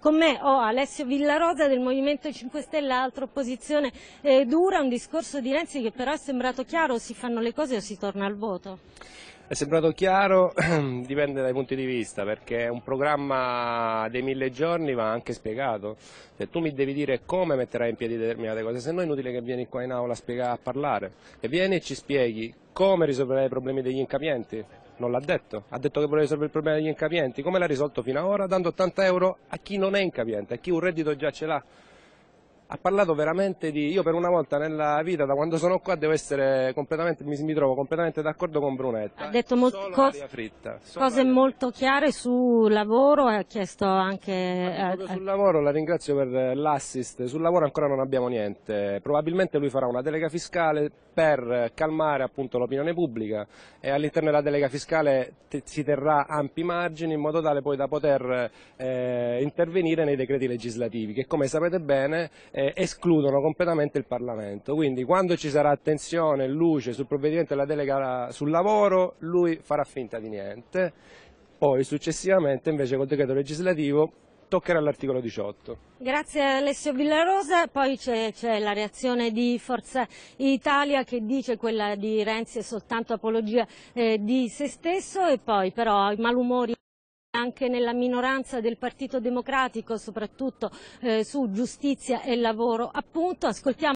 Con me ho Alessio Villarosa del Movimento 5 Stelle, altra opposizione eh, dura, un discorso di Renzi che però è sembrato chiaro, si fanno le cose o si torna al voto? È sembrato chiaro, dipende dai punti di vista, perché un programma dei mille giorni va anche spiegato. Se tu mi devi dire come metterai in piedi determinate cose, se no è inutile che vieni qua in aula a, spiegare, a parlare. E vieni e ci spieghi come risolverai i problemi degli incapienti, non l'ha detto, ha detto che voleva risolvere il problema degli incapienti, come l'ha risolto fino ad ora? Dando 80 euro a chi non è incapiente, a chi un reddito già ce l'ha ha parlato veramente di, io per una volta nella vita, da quando sono qua, devo essere completamente, mi, mi trovo completamente d'accordo con Brunetta. Ha detto molto, cos fritta, cose aria. molto chiare sul lavoro, ha chiesto anche... Ha sul lavoro la ringrazio per l'assist, sul lavoro ancora non abbiamo niente, probabilmente lui farà una delega fiscale per calmare l'opinione pubblica e all'interno della delega fiscale te si terrà ampi margini in modo tale poi da poter eh, intervenire nei decreti legislativi che come sapete bene eh, escludono completamente il Parlamento. Quindi quando ci sarà attenzione e luce sul provvedimento della delega sul lavoro, lui farà finta di niente. Poi successivamente invece col decreto legislativo toccherà l'articolo 18. Grazie Alessio Villarosa, poi c'è, la reazione di Forza Italia che dice quella di Renzi è soltanto apologia eh, di se stesso e poi però i malumori anche nella minoranza del Partito Democratico, soprattutto eh, su giustizia e lavoro. Appunto, ascoltiamo